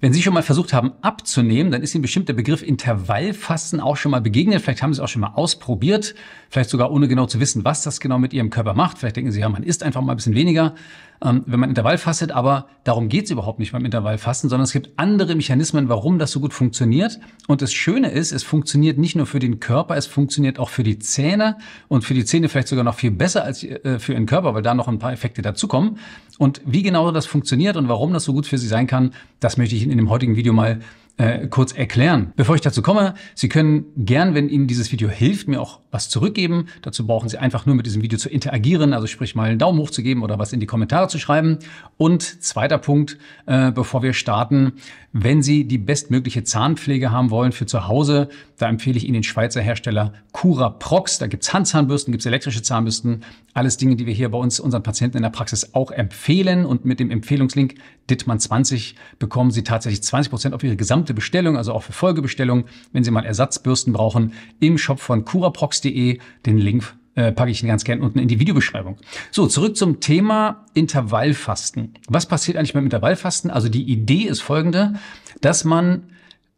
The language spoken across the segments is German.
Wenn Sie schon mal versucht haben abzunehmen, dann ist Ihnen bestimmt der Begriff Intervallfasten auch schon mal begegnet. Vielleicht haben Sie es auch schon mal ausprobiert, vielleicht sogar ohne genau zu wissen, was das genau mit Ihrem Körper macht. Vielleicht denken Sie, ja, man isst einfach mal ein bisschen weniger, ähm, wenn man Intervallfastet. Aber darum geht es überhaupt nicht beim Intervallfasten, sondern es gibt andere Mechanismen, warum das so gut funktioniert. Und das Schöne ist, es funktioniert nicht nur für den Körper, es funktioniert auch für die Zähne und für die Zähne vielleicht sogar noch viel besser als äh, für Ihren Körper, weil da noch ein paar Effekte dazukommen. Und wie genau das funktioniert und warum das so gut für Sie sein kann, das möchte ich Ihnen Ihnen in dem heutigen Video mal äh, kurz erklären. Bevor ich dazu komme, Sie können gern, wenn Ihnen dieses Video hilft, mir auch was zurückgeben. Dazu brauchen Sie einfach nur mit diesem Video zu interagieren, also sprich mal einen Daumen hoch zu geben oder was in die Kommentare zu schreiben. Und zweiter Punkt, äh, bevor wir starten, wenn Sie die bestmögliche Zahnpflege haben wollen für zu Hause, da empfehle ich Ihnen den Schweizer Hersteller Cura Prox. Da gibt es Handzahnbürsten, gibt es elektrische Zahnbürsten, alles Dinge, die wir hier bei uns unseren Patienten in der Praxis auch empfehlen. Und mit dem Empfehlungslink Dittmann20 bekommen Sie tatsächlich 20% Prozent auf Ihre gesamte Bestellung, also auch für Folgebestellungen, wenn Sie mal Ersatzbürsten brauchen, im Shop von Cura Prox fox.de. Den Link äh, packe ich ganz gern unten in die Videobeschreibung. So, zurück zum Thema Intervallfasten. Was passiert eigentlich beim Intervallfasten? Also die Idee ist folgende, dass man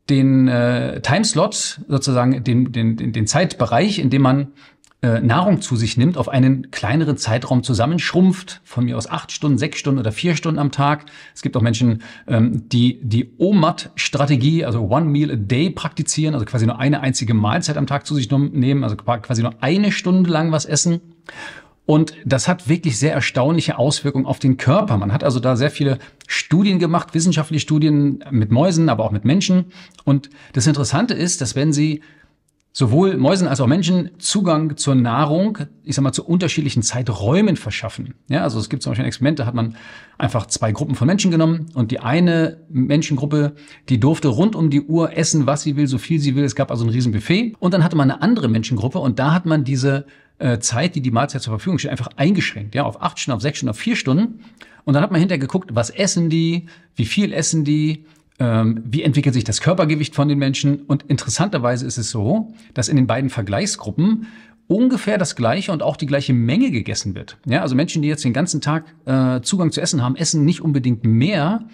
den äh, Timeslot, sozusagen den, den, den Zeitbereich, in dem man äh, Nahrung zu sich nimmt, auf einen kleineren Zeitraum zusammenschrumpft, von mir aus acht Stunden, sechs Stunden oder vier Stunden am Tag. Es gibt auch Menschen, ähm, die die OMAD-Strategie, also One Meal a Day praktizieren, also quasi nur eine einzige Mahlzeit am Tag zu sich nehmen, also quasi nur eine Stunde lang was essen. Und das hat wirklich sehr erstaunliche Auswirkungen auf den Körper. Man hat also da sehr viele Studien gemacht, wissenschaftliche Studien mit Mäusen, aber auch mit Menschen. Und das Interessante ist, dass wenn sie sowohl Mäusen als auch Menschen Zugang zur Nahrung, ich sag mal, zu unterschiedlichen Zeiträumen verschaffen. Ja, also es gibt zum Beispiel ein Experiment, da hat man einfach zwei Gruppen von Menschen genommen und die eine Menschengruppe, die durfte rund um die Uhr essen, was sie will, so viel sie will. Es gab also ein Riesenbuffet. Und dann hatte man eine andere Menschengruppe und da hat man diese äh, Zeit, die die Mahlzeit zur Verfügung steht, einfach eingeschränkt, ja, auf acht Stunden, auf sechs Stunden, auf vier Stunden. Und dann hat man hinterher geguckt, was essen die, wie viel essen die, ähm, wie entwickelt sich das Körpergewicht von den Menschen. Und interessanterweise ist es so, dass in den beiden Vergleichsgruppen ungefähr das gleiche und auch die gleiche Menge gegessen wird. Ja, also Menschen, die jetzt den ganzen Tag äh, Zugang zu Essen haben, essen nicht unbedingt mehr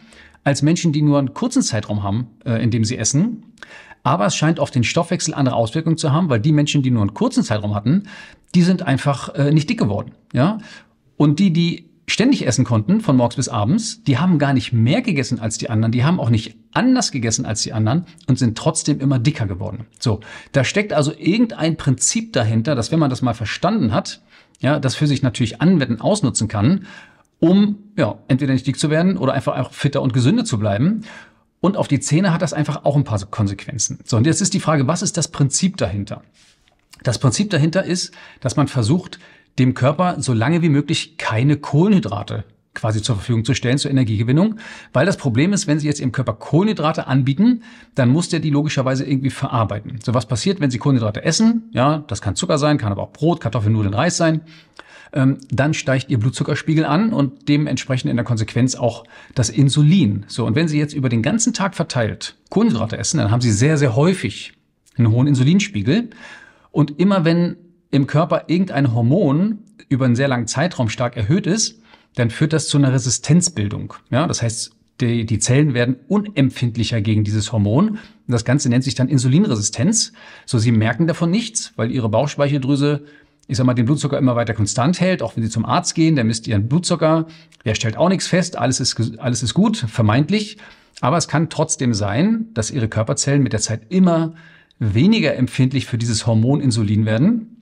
als Menschen, die nur einen kurzen Zeitraum haben, äh, in dem sie essen. Aber es scheint auf den Stoffwechsel andere Auswirkungen zu haben, weil die Menschen, die nur einen kurzen Zeitraum hatten, die sind einfach äh, nicht dick geworden. Ja? Und die, die ständig essen konnten, von morgens bis abends, die haben gar nicht mehr gegessen als die anderen, die haben auch nicht anders gegessen als die anderen und sind trotzdem immer dicker geworden. So, da steckt also irgendein Prinzip dahinter, dass wenn man das mal verstanden hat, ja, das für sich natürlich anwenden, ausnutzen kann, um ja, entweder nicht dick zu werden oder einfach auch fitter und gesünder zu bleiben. Und auf die Zähne hat das einfach auch ein paar Konsequenzen. So, und jetzt ist die Frage, was ist das Prinzip dahinter? Das Prinzip dahinter ist, dass man versucht, dem Körper so lange wie möglich keine Kohlenhydrate quasi zur Verfügung zu stellen zur Energiegewinnung. Weil das Problem ist, wenn Sie jetzt Ihrem Körper Kohlenhydrate anbieten, dann muss der die logischerweise irgendwie verarbeiten. So was passiert, wenn Sie Kohlenhydrate essen? Ja, das kann Zucker sein, kann aber auch Brot, Kartoffeln, Nudeln, Reis sein. Ähm, dann steigt Ihr Blutzuckerspiegel an und dementsprechend in der Konsequenz auch das Insulin. So, und wenn Sie jetzt über den ganzen Tag verteilt Kohlenhydrate essen, dann haben Sie sehr, sehr häufig einen hohen Insulinspiegel. Und immer wenn im Körper irgendein Hormon über einen sehr langen Zeitraum stark erhöht ist, dann führt das zu einer Resistenzbildung. Ja, das heißt, die, die Zellen werden unempfindlicher gegen dieses Hormon. Das Ganze nennt sich dann Insulinresistenz. So, sie merken davon nichts, weil ihre Bauchspeicheldrüse, ich sag mal, den Blutzucker immer weiter konstant hält. Auch wenn sie zum Arzt gehen, der misst ihren Blutzucker. Der stellt auch nichts fest. Alles ist, alles ist gut, vermeintlich. Aber es kann trotzdem sein, dass ihre Körperzellen mit der Zeit immer weniger empfindlich für dieses Hormon Insulin werden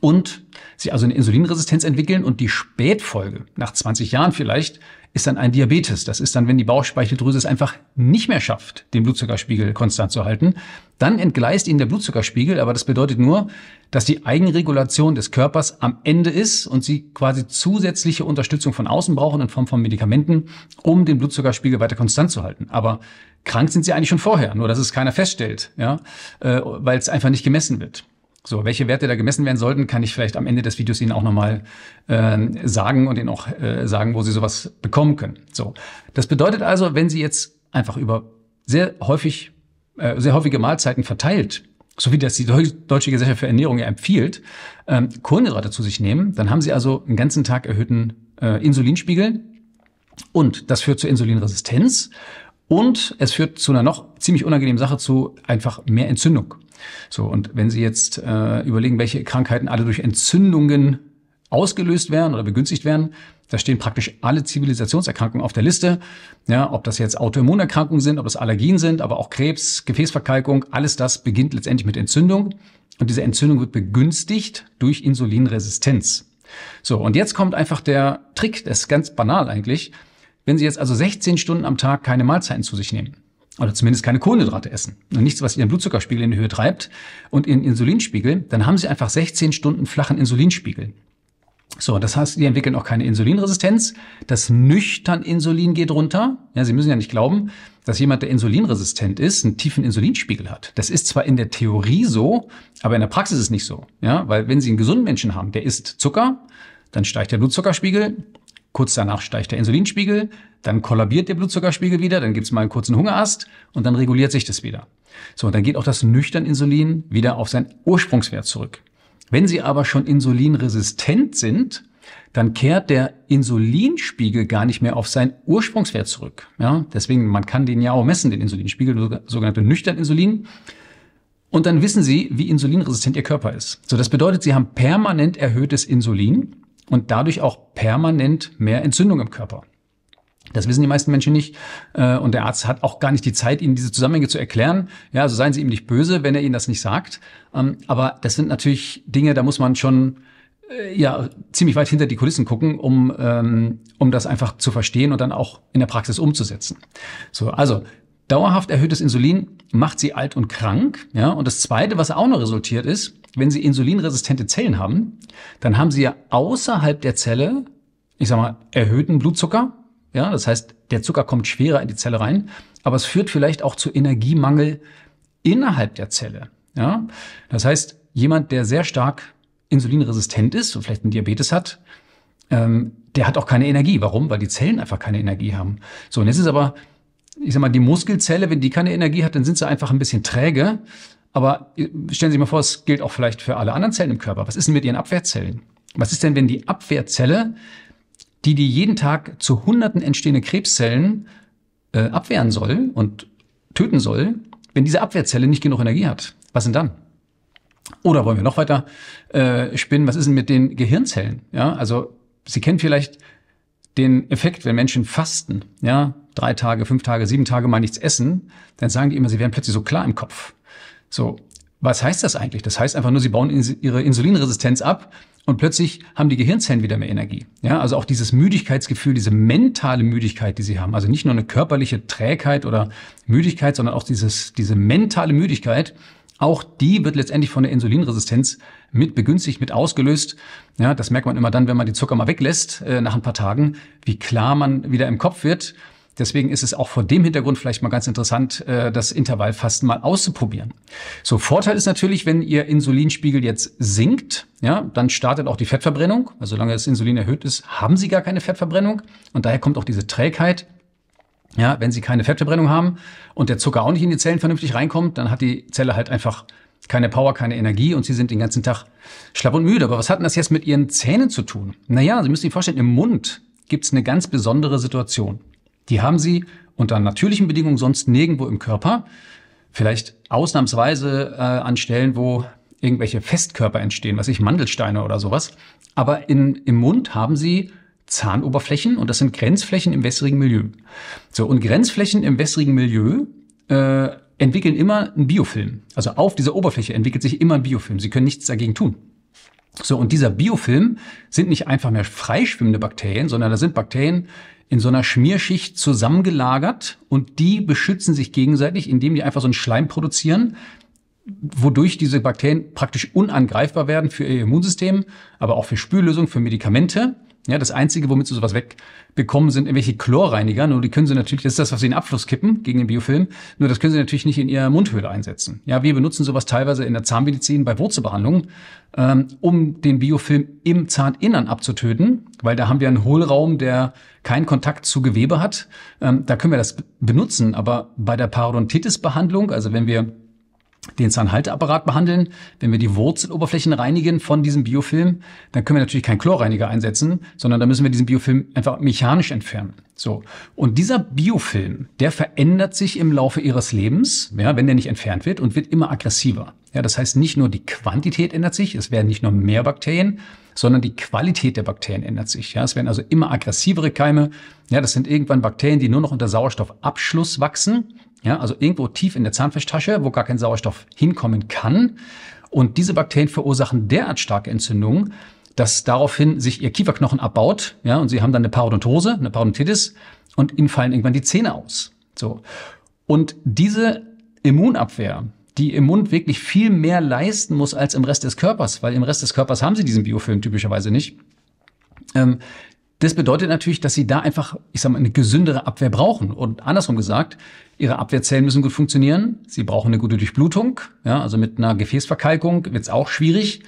und sie also eine Insulinresistenz entwickeln und die Spätfolge, nach 20 Jahren vielleicht, ist dann ein Diabetes. Das ist dann, wenn die Bauchspeicheldrüse es einfach nicht mehr schafft, den Blutzuckerspiegel konstant zu halten. Dann entgleist ihnen der Blutzuckerspiegel, aber das bedeutet nur, dass die Eigenregulation des Körpers am Ende ist und sie quasi zusätzliche Unterstützung von außen brauchen in Form von Medikamenten, um den Blutzuckerspiegel weiter konstant zu halten. Aber krank sind sie eigentlich schon vorher, nur dass es keiner feststellt, ja, äh, weil es einfach nicht gemessen wird. So, welche Werte da gemessen werden sollten, kann ich vielleicht am Ende des Videos Ihnen auch nochmal äh, sagen und Ihnen auch äh, sagen, wo Sie sowas bekommen können. So, das bedeutet also, wenn Sie jetzt einfach über sehr häufig, äh, sehr häufige Mahlzeiten verteilt, so wie das die Deutsche Gesellschaft für Ernährung ja empfiehlt, ähm, Kohlenhydrate zu sich nehmen, dann haben Sie also einen ganzen Tag erhöhten äh, Insulinspiegel und das führt zur Insulinresistenz und es führt zu einer noch ziemlich unangenehmen Sache zu einfach mehr Entzündung. So, und wenn Sie jetzt äh, überlegen, welche Krankheiten alle durch Entzündungen ausgelöst werden oder begünstigt werden, da stehen praktisch alle Zivilisationserkrankungen auf der Liste. Ja, ob das jetzt Autoimmunerkrankungen sind, ob das Allergien sind, aber auch Krebs, Gefäßverkalkung, alles das beginnt letztendlich mit Entzündung. Und diese Entzündung wird begünstigt durch Insulinresistenz. So, und jetzt kommt einfach der Trick, das ist ganz banal eigentlich wenn Sie jetzt also 16 Stunden am Tag keine Mahlzeiten zu sich nehmen, oder zumindest keine Kohlenhydrate essen und nichts, was ihren Blutzuckerspiegel in die Höhe treibt und ihren Insulinspiegel, dann haben sie einfach 16 Stunden flachen Insulinspiegel. So, das heißt, sie entwickeln auch keine Insulinresistenz. Das nüchtern Insulin geht runter. Ja, Sie müssen ja nicht glauben, dass jemand, der insulinresistent ist, einen tiefen Insulinspiegel hat. Das ist zwar in der Theorie so, aber in der Praxis ist es nicht so. Ja, weil wenn Sie einen gesunden Menschen haben, der isst Zucker, dann steigt der Blutzuckerspiegel, Kurz danach steigt der Insulinspiegel, dann kollabiert der Blutzuckerspiegel wieder, dann gibt's mal einen kurzen Hungerast und dann reguliert sich das wieder. So, und dann geht auch das nüchtern Insulin wieder auf seinen Ursprungswert zurück. Wenn Sie aber schon insulinresistent sind, dann kehrt der Insulinspiegel gar nicht mehr auf seinen Ursprungswert zurück. Ja, deswegen, man kann den ja auch messen, den Insulinspiegel, sogenannte nüchtern Insulin. Und dann wissen Sie, wie insulinresistent Ihr Körper ist. So, das bedeutet, Sie haben permanent erhöhtes Insulin und dadurch auch permanent mehr Entzündung im Körper. Das wissen die meisten Menschen nicht. Äh, und der Arzt hat auch gar nicht die Zeit, Ihnen diese Zusammenhänge zu erklären. Ja, also seien Sie ihm nicht böse, wenn er Ihnen das nicht sagt. Ähm, aber das sind natürlich Dinge, da muss man schon äh, ja ziemlich weit hinter die Kulissen gucken, um, ähm, um das einfach zu verstehen und dann auch in der Praxis umzusetzen. So, also dauerhaft erhöhtes Insulin macht sie alt und krank. Ja, und das Zweite, was auch noch resultiert ist, wenn Sie insulinresistente Zellen haben, dann haben Sie ja außerhalb der Zelle, ich sag mal, erhöhten Blutzucker. Ja, das heißt, der Zucker kommt schwerer in die Zelle rein, aber es führt vielleicht auch zu Energiemangel innerhalb der Zelle. Ja, das heißt, jemand, der sehr stark insulinresistent ist und vielleicht einen Diabetes hat, ähm, der hat auch keine Energie. Warum? Weil die Zellen einfach keine Energie haben. So, und jetzt ist aber, ich sag mal, die Muskelzelle, wenn die keine Energie hat, dann sind sie einfach ein bisschen träge aber äh, stellen Sie sich mal vor, es gilt auch vielleicht für alle anderen Zellen im Körper. Was ist denn mit Ihren Abwehrzellen? Was ist denn, wenn die Abwehrzelle, die die jeden Tag zu Hunderten entstehende Krebszellen äh, abwehren soll und töten soll, wenn diese Abwehrzelle nicht genug Energie hat? Was denn dann? Oder wollen wir noch weiter äh, spinnen? Was ist denn mit den Gehirnzellen? Ja, also Sie kennen vielleicht den Effekt, wenn Menschen fasten, ja, drei Tage, fünf Tage, sieben Tage mal nichts essen, dann sagen die immer, sie werden plötzlich so klar im Kopf. So, was heißt das eigentlich? Das heißt einfach nur, sie bauen ihre Insulinresistenz ab und plötzlich haben die Gehirnzellen wieder mehr Energie. Ja, also auch dieses Müdigkeitsgefühl, diese mentale Müdigkeit, die sie haben, also nicht nur eine körperliche Trägheit oder Müdigkeit, sondern auch dieses, diese mentale Müdigkeit, auch die wird letztendlich von der Insulinresistenz mit begünstigt, mit ausgelöst. Ja, das merkt man immer dann, wenn man die Zucker mal weglässt, äh, nach ein paar Tagen, wie klar man wieder im Kopf wird. Deswegen ist es auch vor dem Hintergrund vielleicht mal ganz interessant, äh, das Intervallfasten mal auszuprobieren. So, Vorteil ist natürlich, wenn Ihr Insulinspiegel jetzt sinkt, ja, dann startet auch die Fettverbrennung. Also solange das Insulin erhöht ist, haben Sie gar keine Fettverbrennung. Und daher kommt auch diese Trägheit. Ja, wenn Sie keine Fettverbrennung haben und der Zucker auch nicht in die Zellen vernünftig reinkommt, dann hat die Zelle halt einfach keine Power, keine Energie und sie sind den ganzen Tag schlapp und müde. Aber was hat denn das jetzt mit ihren Zähnen zu tun? Naja, Sie müssen sich vorstellen, im Mund gibt es eine ganz besondere Situation. Die haben sie unter natürlichen Bedingungen sonst nirgendwo im Körper. Vielleicht ausnahmsweise äh, an Stellen, wo irgendwelche Festkörper entstehen, was ich Mandelsteine oder sowas. Aber in, im Mund haben sie Zahnoberflächen und das sind Grenzflächen im wässrigen Milieu. So, und Grenzflächen im wässrigen Milieu äh, entwickeln immer einen Biofilm. Also auf dieser Oberfläche entwickelt sich immer ein Biofilm. Sie können nichts dagegen tun. So, und dieser Biofilm sind nicht einfach mehr freischwimmende Bakterien, sondern da sind Bakterien, in so einer Schmierschicht zusammengelagert und die beschützen sich gegenseitig, indem die einfach so einen Schleim produzieren, wodurch diese Bakterien praktisch unangreifbar werden für ihr Immunsystem, aber auch für Spüllösung, für Medikamente. Ja, das Einzige, womit sie sowas wegbekommen, sind irgendwelche Chlorreiniger. Nur die können sie natürlich, das ist das, was sie in den Abfluss kippen gegen den Biofilm. Nur das können sie natürlich nicht in ihrer Mundhöhle einsetzen. Ja, wir benutzen sowas teilweise in der Zahnmedizin bei Wurzelbehandlungen, ähm, um den Biofilm im Zahninnern abzutöten, weil da haben wir einen Hohlraum, der keinen Kontakt zu Gewebe hat. Ähm, da können wir das benutzen. Aber bei der Parodontitis-Behandlung, also wenn wir den Zahnhalteapparat behandeln, wenn wir die Wurzeloberflächen reinigen von diesem Biofilm, dann können wir natürlich keinen Chlorreiniger einsetzen, sondern da müssen wir diesen Biofilm einfach mechanisch entfernen. So. Und dieser Biofilm, der verändert sich im Laufe ihres Lebens, ja, wenn der nicht entfernt wird und wird immer aggressiver. Ja, das heißt, nicht nur die Quantität ändert sich, es werden nicht nur mehr Bakterien, sondern die Qualität der Bakterien ändert sich. Ja, es werden also immer aggressivere Keime. Ja, das sind irgendwann Bakterien, die nur noch unter Sauerstoffabschluss wachsen ja, also irgendwo tief in der Zahnfischtasche, wo gar kein Sauerstoff hinkommen kann. Und diese Bakterien verursachen derart starke Entzündungen, dass daraufhin sich ihr Kieferknochen abbaut, ja, und sie haben dann eine Parodontose, eine Parodontitis und ihnen fallen irgendwann die Zähne aus. So. Und diese Immunabwehr, die im Mund wirklich viel mehr leisten muss als im Rest des Körpers, weil im Rest des Körpers haben sie diesen Biofilm typischerweise nicht. Ähm, das bedeutet natürlich, dass sie da einfach, ich sage mal, eine gesündere Abwehr brauchen. Und andersrum gesagt, ihre Abwehrzellen müssen gut funktionieren. Sie brauchen eine gute Durchblutung. Ja, also mit einer Gefäßverkalkung wird es auch schwierig.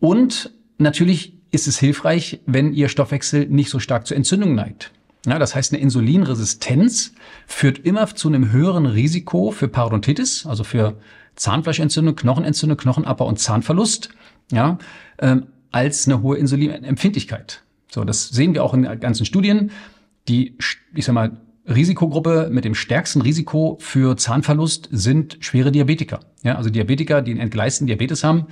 Und natürlich ist es hilfreich, wenn ihr Stoffwechsel nicht so stark zur Entzündung neigt. Ja, das heißt, eine Insulinresistenz führt immer zu einem höheren Risiko für Parodontitis, also für Zahnfleischentzündung, Knochenentzündung, Knochenabbau und Zahnverlust, ja, ähm, als eine hohe Insulinempfindlichkeit. So, das sehen wir auch in ganzen Studien. Die, ich sag mal, Risikogruppe mit dem stärksten Risiko für Zahnverlust sind schwere Diabetiker. Ja, also Diabetiker, die einen entgleisten Diabetes haben,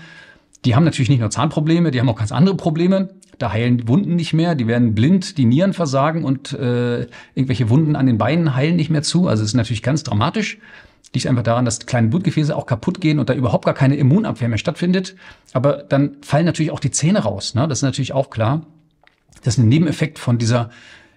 die haben natürlich nicht nur Zahnprobleme, die haben auch ganz andere Probleme. Da heilen Wunden nicht mehr, die werden blind, die Nieren versagen und äh, irgendwelche Wunden an den Beinen heilen nicht mehr zu. Also es ist natürlich ganz dramatisch. Liegt einfach daran, dass kleine Blutgefäße auch kaputt gehen und da überhaupt gar keine Immunabwehr mehr stattfindet. Aber dann fallen natürlich auch die Zähne raus. Ne? Das ist natürlich auch klar. Das ist ein Nebeneffekt von dieser,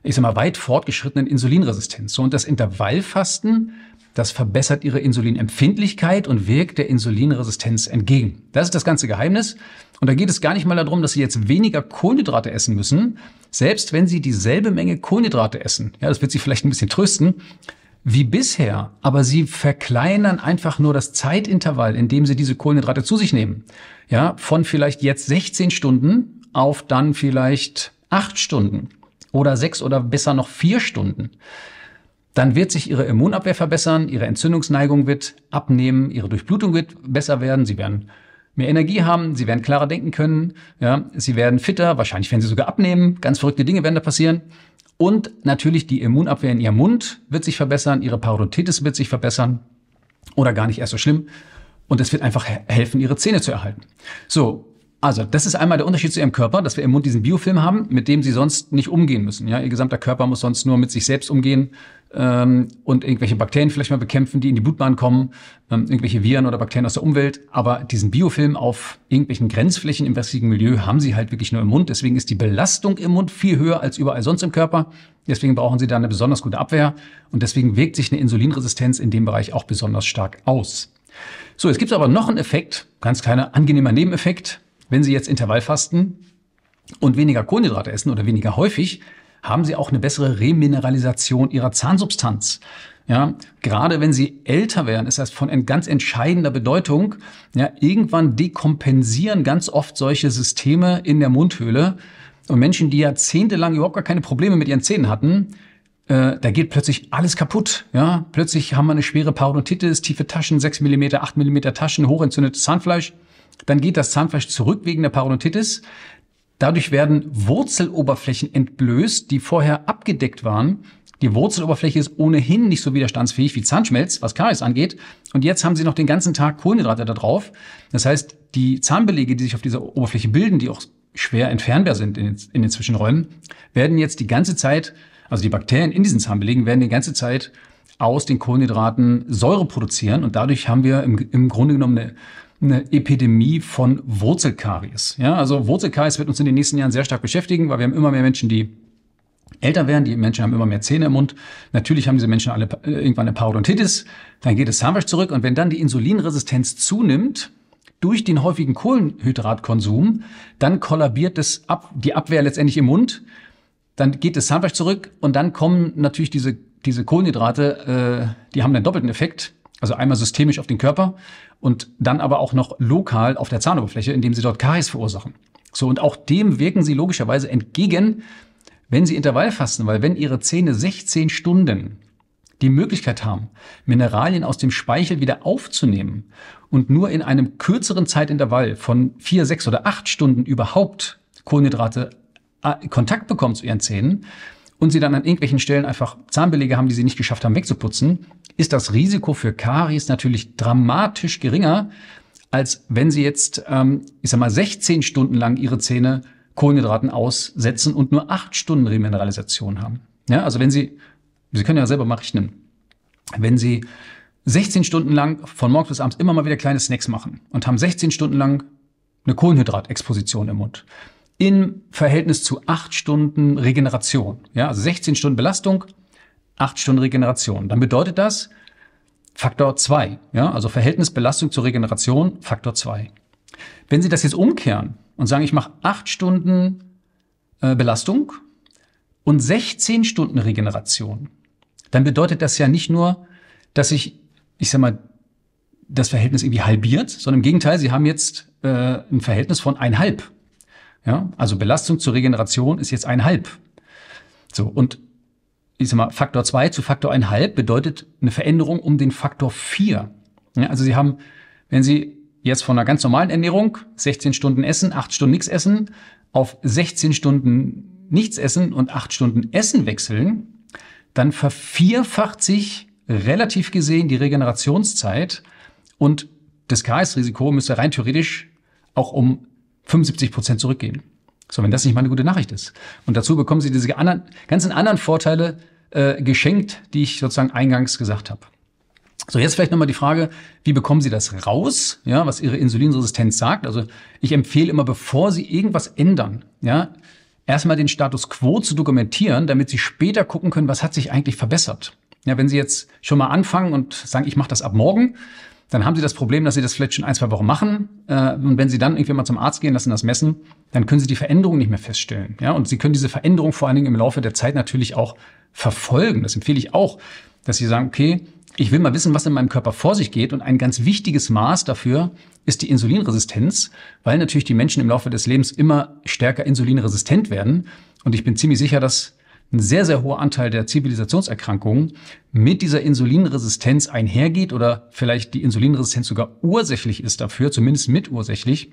ich sag mal, weit fortgeschrittenen Insulinresistenz. So, und das Intervallfasten, das verbessert ihre Insulinempfindlichkeit und wirkt der Insulinresistenz entgegen. Das ist das ganze Geheimnis. Und da geht es gar nicht mal darum, dass sie jetzt weniger Kohlenhydrate essen müssen, selbst wenn sie dieselbe Menge Kohlenhydrate essen. Ja, das wird sie vielleicht ein bisschen trösten wie bisher, aber sie verkleinern einfach nur das Zeitintervall, in dem sie diese Kohlenhydrate zu sich nehmen. Ja, von vielleicht jetzt 16 Stunden auf dann vielleicht acht Stunden oder sechs oder besser noch vier Stunden, dann wird sich ihre Immunabwehr verbessern, ihre Entzündungsneigung wird abnehmen, ihre Durchblutung wird besser werden, sie werden mehr Energie haben, sie werden klarer denken können, ja, sie werden fitter, wahrscheinlich werden sie sogar abnehmen, ganz verrückte Dinge werden da passieren. Und natürlich die Immunabwehr in ihrem Mund wird sich verbessern, ihre Parodontitis wird sich verbessern oder gar nicht erst so schlimm. Und es wird einfach helfen, ihre Zähne zu erhalten. So, also, das ist einmal der Unterschied zu ihrem Körper, dass wir im Mund diesen Biofilm haben, mit dem sie sonst nicht umgehen müssen. Ja, ihr gesamter Körper muss sonst nur mit sich selbst umgehen ähm, und irgendwelche Bakterien vielleicht mal bekämpfen, die in die Blutbahn kommen, ähm, irgendwelche Viren oder Bakterien aus der Umwelt. Aber diesen Biofilm auf irgendwelchen Grenzflächen im wässrigen Milieu haben sie halt wirklich nur im Mund. Deswegen ist die Belastung im Mund viel höher als überall sonst im Körper. Deswegen brauchen sie da eine besonders gute Abwehr und deswegen wirkt sich eine Insulinresistenz in dem Bereich auch besonders stark aus. So, jetzt gibt aber noch einen Effekt, ganz kleiner angenehmer Nebeneffekt wenn Sie jetzt Intervallfasten und weniger Kohlenhydrate essen oder weniger häufig, haben Sie auch eine bessere Remineralisation Ihrer Zahnsubstanz. Ja, gerade wenn sie älter werden, ist das von ganz entscheidender Bedeutung. Ja, irgendwann dekompensieren ganz oft solche Systeme in der Mundhöhle. Und Menschen, die jahrzehntelang überhaupt gar keine Probleme mit ihren Zähnen hatten, äh, da geht plötzlich alles kaputt. Ja, plötzlich haben wir eine schwere Parodontitis, tiefe Taschen, 6 mm, 8 mm Taschen, hochentzündetes Zahnfleisch. Dann geht das Zahnfleisch zurück wegen der Parodontitis. Dadurch werden Wurzeloberflächen entblößt, die vorher abgedeckt waren. Die Wurzeloberfläche ist ohnehin nicht so widerstandsfähig wie Zahnschmelz, was Karies angeht. Und jetzt haben sie noch den ganzen Tag Kohlenhydrate da drauf. Das heißt, die Zahnbelege, die sich auf dieser Oberfläche bilden, die auch schwer entfernbar sind in den, in den Zwischenräumen, werden jetzt die ganze Zeit, also die Bakterien in diesen Zahnbelegen werden die ganze Zeit aus den Kohlenhydraten Säure produzieren. Und dadurch haben wir im, im Grunde genommen eine eine Epidemie von Wurzelkaries. Ja, also Wurzelkaries wird uns in den nächsten Jahren sehr stark beschäftigen, weil wir haben immer mehr Menschen, die älter werden, die Menschen haben immer mehr Zähne im Mund. Natürlich haben diese Menschen alle äh, irgendwann eine Parodontitis, dann geht es zahnfleisch zurück und wenn dann die Insulinresistenz zunimmt durch den häufigen Kohlenhydratkonsum, dann kollabiert das Ab die Abwehr letztendlich im Mund, dann geht das Zahnfleisch zurück und dann kommen natürlich diese diese Kohlenhydrate, äh, die haben einen doppelten Effekt. Also einmal systemisch auf den Körper und dann aber auch noch lokal auf der Zahnoberfläche, indem sie dort Karies verursachen. So, und auch dem wirken sie logischerweise entgegen, wenn sie Intervall fasten, weil wenn ihre Zähne 16 Stunden die Möglichkeit haben, Mineralien aus dem Speichel wieder aufzunehmen und nur in einem kürzeren Zeitintervall von vier, sechs oder acht Stunden überhaupt Kohlenhydrate äh, Kontakt bekommen zu ihren Zähnen und sie dann an irgendwelchen Stellen einfach Zahnbelege haben, die sie nicht geschafft haben wegzuputzen, ist das Risiko für Karies natürlich dramatisch geringer, als wenn Sie jetzt, ähm, ich sag mal, 16 Stunden lang Ihre Zähne Kohlenhydraten aussetzen und nur 8 Stunden Remineralisation haben. Ja, also wenn Sie, Sie können ja selber mal rechnen, wenn Sie 16 Stunden lang von morgens bis abends immer mal wieder kleine Snacks machen und haben 16 Stunden lang eine Kohlenhydratexposition im Mund. Im Verhältnis zu 8 Stunden Regeneration. Ja, also 16 Stunden Belastung, acht Stunden Regeneration. Dann bedeutet das Faktor 2, ja, also Verhältnis Belastung zur Regeneration Faktor 2. Wenn Sie das jetzt umkehren und sagen, ich mache acht Stunden äh, Belastung und 16 Stunden Regeneration, dann bedeutet das ja nicht nur, dass ich, ich sag mal, das Verhältnis irgendwie halbiert, sondern im Gegenteil, Sie haben jetzt äh, ein Verhältnis von einhalb. Ja, also Belastung zur Regeneration ist jetzt einhalb. So, und ich sag mal, Faktor 2 zu Faktor 1,5 bedeutet eine Veränderung um den Faktor 4. Ja, also Sie haben, wenn Sie jetzt von einer ganz normalen Ernährung 16 Stunden essen, 8 Stunden nichts essen, auf 16 Stunden nichts essen und 8 Stunden Essen wechseln, dann vervierfacht sich relativ gesehen die Regenerationszeit und das KS-Risiko müsste rein theoretisch auch um 75 Prozent zurückgehen. So, wenn das nicht mal eine gute Nachricht ist. Und dazu bekommen Sie diese anderen, ganzen anderen Vorteile äh, geschenkt, die ich sozusagen eingangs gesagt habe. So, jetzt vielleicht nochmal die Frage, wie bekommen Sie das raus, ja, was Ihre Insulinresistenz sagt? Also ich empfehle immer, bevor Sie irgendwas ändern, ja, erstmal den Status quo zu dokumentieren, damit Sie später gucken können, was hat sich eigentlich verbessert. Ja, wenn Sie jetzt schon mal anfangen und sagen, ich mache das ab morgen, dann haben sie das Problem, dass sie das vielleicht schon ein, zwei Wochen machen. Äh, und wenn sie dann irgendwie mal zum Arzt gehen lassen, das messen, dann können sie die Veränderung nicht mehr feststellen. Ja, und sie können diese Veränderung vor allen Dingen im Laufe der Zeit natürlich auch verfolgen. Das empfehle ich auch, dass sie sagen, okay, ich will mal wissen, was in meinem Körper vor sich geht. Und ein ganz wichtiges Maß dafür ist die Insulinresistenz, weil natürlich die Menschen im Laufe des Lebens immer stärker insulinresistent werden. Und ich bin ziemlich sicher, dass ein sehr, sehr hoher Anteil der Zivilisationserkrankungen mit dieser Insulinresistenz einhergeht oder vielleicht die Insulinresistenz sogar ursächlich ist dafür, zumindest mitursächlich.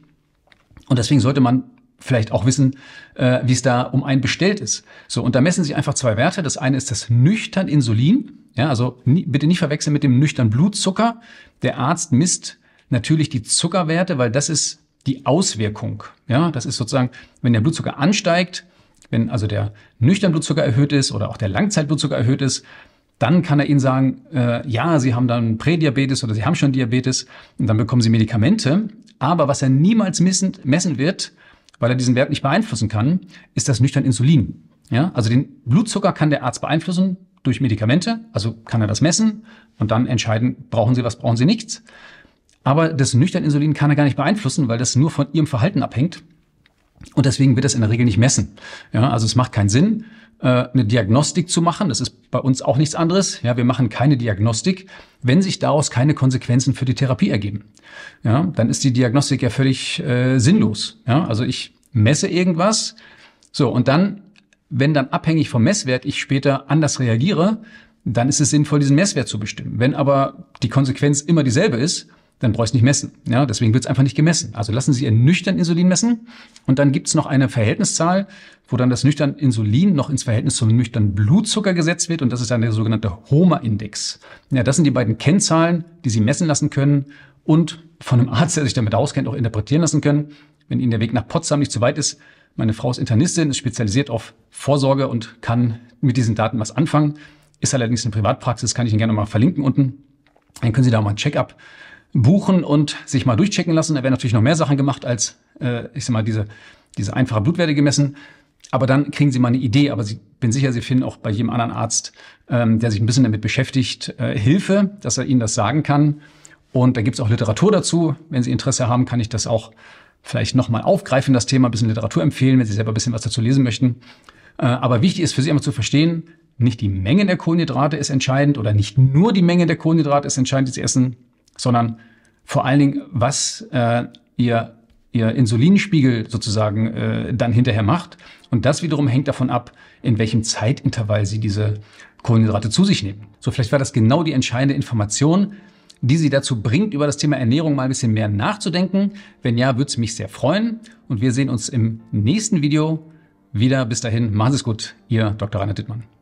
Und deswegen sollte man vielleicht auch wissen, äh, wie es da um einen bestellt ist. So, und da messen sich einfach zwei Werte. Das eine ist das nüchtern Insulin. Ja, also nie, bitte nicht verwechseln mit dem nüchtern Blutzucker. Der Arzt misst natürlich die Zuckerwerte, weil das ist die Auswirkung. Ja, das ist sozusagen, wenn der Blutzucker ansteigt, wenn also der Nüchternblutzucker erhöht ist oder auch der Langzeitblutzucker erhöht ist, dann kann er Ihnen sagen, äh, ja, Sie haben dann Prädiabetes oder Sie haben schon Diabetes und dann bekommen Sie Medikamente. Aber was er niemals messen, messen wird, weil er diesen Wert nicht beeinflussen kann, ist das nüchtern Insulin. Ja? Also den Blutzucker kann der Arzt beeinflussen durch Medikamente, also kann er das messen und dann entscheiden, brauchen Sie was, brauchen Sie nichts. Aber das nüchtern Insulin kann er gar nicht beeinflussen, weil das nur von Ihrem Verhalten abhängt. Und deswegen wird das in der Regel nicht messen. Ja, also es macht keinen Sinn, äh, eine Diagnostik zu machen. Das ist bei uns auch nichts anderes. Ja, wir machen keine Diagnostik, wenn sich daraus keine Konsequenzen für die Therapie ergeben. Ja, dann ist die Diagnostik ja völlig äh, sinnlos. Ja, also ich messe irgendwas. So, und dann, wenn dann abhängig vom Messwert ich später anders reagiere, dann ist es sinnvoll, diesen Messwert zu bestimmen. Wenn aber die Konsequenz immer dieselbe ist, dann brauche ich nicht messen. Ja, deswegen wird es einfach nicht gemessen. Also lassen Sie Ihr nüchtern Insulin messen und dann gibt es noch eine Verhältniszahl, wo dann das nüchtern Insulin noch ins Verhältnis zum nüchtern Blutzucker gesetzt wird und das ist dann der sogenannte HOMA-Index. Ja, das sind die beiden Kennzahlen, die Sie messen lassen können und von einem Arzt, der sich damit auskennt, auch interpretieren lassen können. Wenn Ihnen der Weg nach Potsdam nicht zu weit ist, meine Frau ist Internistin, ist spezialisiert auf Vorsorge und kann mit diesen Daten was anfangen. Ist allerdings in Privatpraxis, kann ich Ihnen gerne mal verlinken unten. Dann können Sie da mal ein Check-up buchen und sich mal durchchecken lassen. Da werden natürlich noch mehr Sachen gemacht als, äh, ich sag mal, diese, diese einfache Blutwerte gemessen. Aber dann kriegen sie mal eine Idee. Aber ich bin sicher, sie finden auch bei jedem anderen Arzt, ähm, der sich ein bisschen damit beschäftigt, äh, Hilfe, dass er ihnen das sagen kann. Und da gibt's auch Literatur dazu. Wenn Sie Interesse haben, kann ich das auch vielleicht nochmal aufgreifen, das Thema, ein bisschen Literatur empfehlen, wenn Sie selber ein bisschen was dazu lesen möchten. Äh, aber wichtig ist für Sie immer zu verstehen, nicht die Menge der Kohlenhydrate ist entscheidend oder nicht nur die Menge der Kohlenhydrate ist entscheidend, die Sie essen, sondern vor allen Dingen, was äh, ihr, ihr Insulinspiegel sozusagen äh, dann hinterher macht. Und das wiederum hängt davon ab, in welchem Zeitintervall Sie diese Kohlenhydrate zu sich nehmen. So, vielleicht war das genau die entscheidende Information, die Sie dazu bringt, über das Thema Ernährung mal ein bisschen mehr nachzudenken. Wenn ja, würde es mich sehr freuen. Und wir sehen uns im nächsten Video wieder. Bis dahin, machen Sie es gut, Ihr Dr. Rainer Dittmann.